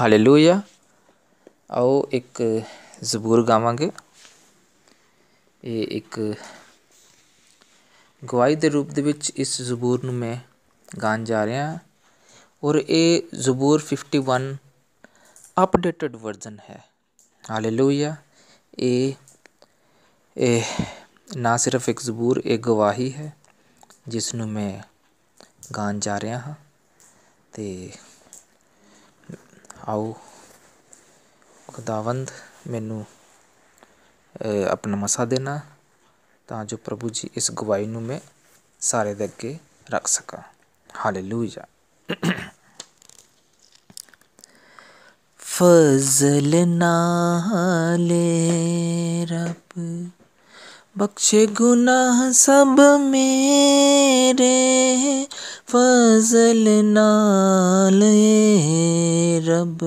hallelujah ਆਓ ਇੱਕ ਜ਼ਬੂਰ ਗਾਵਾਂਗੇ ਇਹ ਇੱਕ ਗਵਾਹੀ ਦੇ ਰੂਪ ਦੇ ਵਿੱਚ ਇਸ ਜ਼ਬੂਰ ਨੂੰ ਮੈਂ ਗਾਣ ਜਾ ਰਿਹਾ ਹਾਂ ਔਰ ਇਹ ਜ਼ਬੂਰ 51 ਅਪਡੇਟਡ ਵਰਜ਼ਨ ਹੈ ਹਾਲੇਲੂਇਆ ਇਹ ਇਹ ਨਾ ਸਿਰਫ ਇੱਕ ਜ਼ਬੂਰ ਇਹ ਗਵਾਹੀ ਹੈ ਜਿਸ ਨੂੰ ਮੈਂ ਗਾਣ ਜਾ ਰਿਹਾ ਹਾਂ ਤੇ ਆਓ ਖੁਦਾਵੰਦ ਮੈਨੂੰ ਆਪਣਾ ਮਸਾ ਦੇਣਾ ਤਾਂ ਜੋ ਪ੍ਰਭੂ ਜੀ ਇਸ ਗਵਾਹੀ ਨੂੰ ਮੈਂ ਸਾਰੇ ਦੇ ਅੱਗੇ ਰੱਖ ਸਕਾਂ ਹਾਲੇਲੂਇਆ फजल नाले रब बख्शे गुनाह सब मेरे फजल नाल रब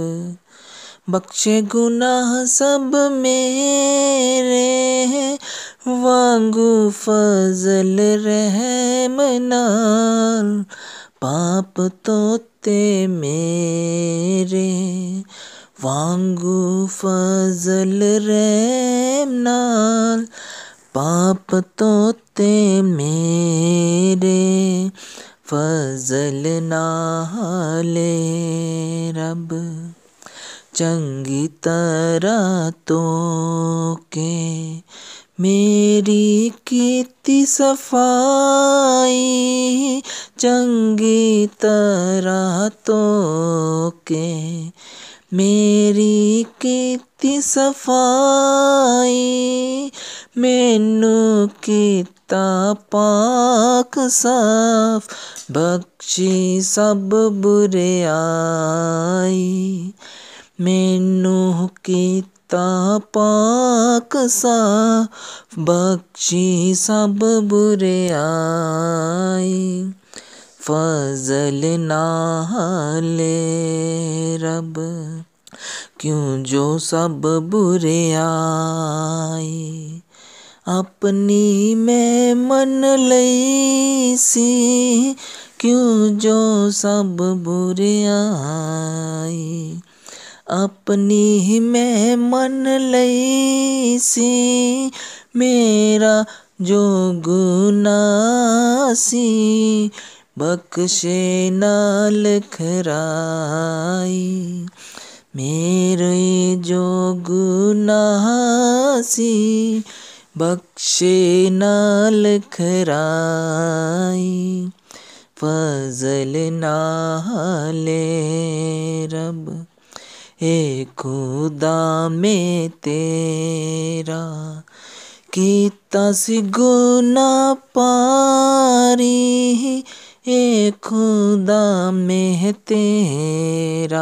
बख्शे गुनाह सब मेरे वांगू फजल रहम नाल पाप तोते मेरे वांगू फजल रहम नाल पाप तोते मेरे फजल नाले रब चंगी तरह तो के मेरी कीती सफाई चंगी तरह तो के ਮੇਰੀ ਕੀਤੀ ਸਫਾਈ ਮੈਨੂੰ ਕੀਤਾ ਪਾਕ ਸਾਫ ਬਖਸ਼ੀ ਸਭ ਬੁਰਿਆਈ ਮੈਨੂੰ ਕੀਤਾ ਪਾਕ ਸਾਫ ਬਖਸ਼ੀ ਸਭ ਬੁਰਿਆਈ फजल नाले रब क्यों जो सब बुरे आए अपनी में मन लई सी क्यों जो सब बुरे आए अपनी ही में मन लई सी मेरा जो सी बख्शे नाल खराई मेरे जो गुनासी बख्शे नाल खराई फजल नाले रब ए खुदा में तेरा किता से गुना पारी ए खुदा में तेरा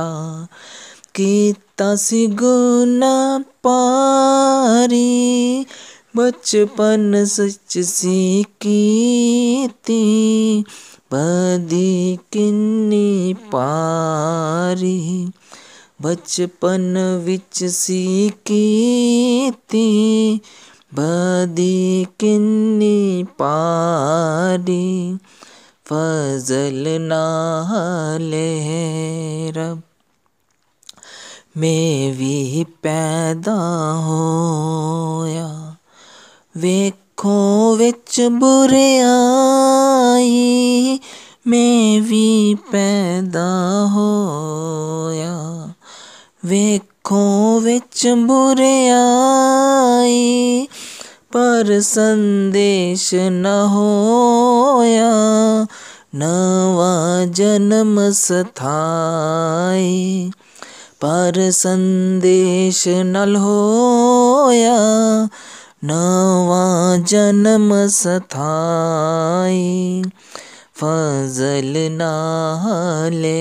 किता सी गुना पारी बचपन सच सी कीती बदी किन्नी पारी बचपन बिच सी कीती बदी किन्नी पारी ਫਜ਼ਲ ਨਾਲ ਰਬ ਮੈਂ ਵੀ ਪੈਦਾ ਹੋਇਆ ਵੇਖੋ ਵਿੱਚ ਬੁਰਿਆਈ ਮੈਂ ਵੀ ਪੈਦਾ ਹੋਇਆ ਵੇਖੋ ਵਿੱਚ ਬੁਰਿਆਈ ਪਰ ਸੰਦੇਸ਼ ਨਾ ਹੋ होया नवा जन्म सथाए पर संदेश नल होया नवा जन्म सथाए फजल नाले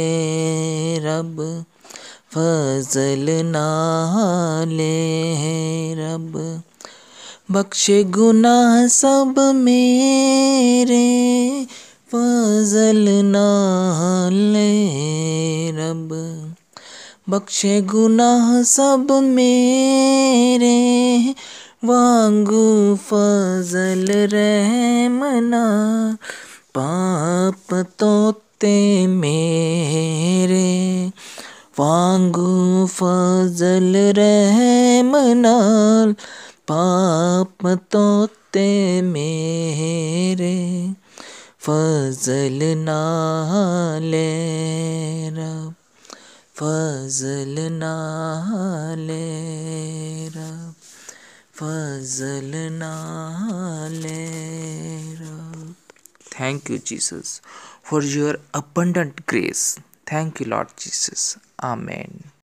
रब फजल नाले रब बख्शे गुनाह सब मेरे फजल नाले रब बख्शे गुनाह सब मेरे वांगू फजल रहमना पाप तोते मेरे वांगू फजल रहमना पाप तोते मेरे फजल नाले रब फजल नाले रब फजल नाले रब thank you Jesus for your abundant grace thank you Lord Jesus amen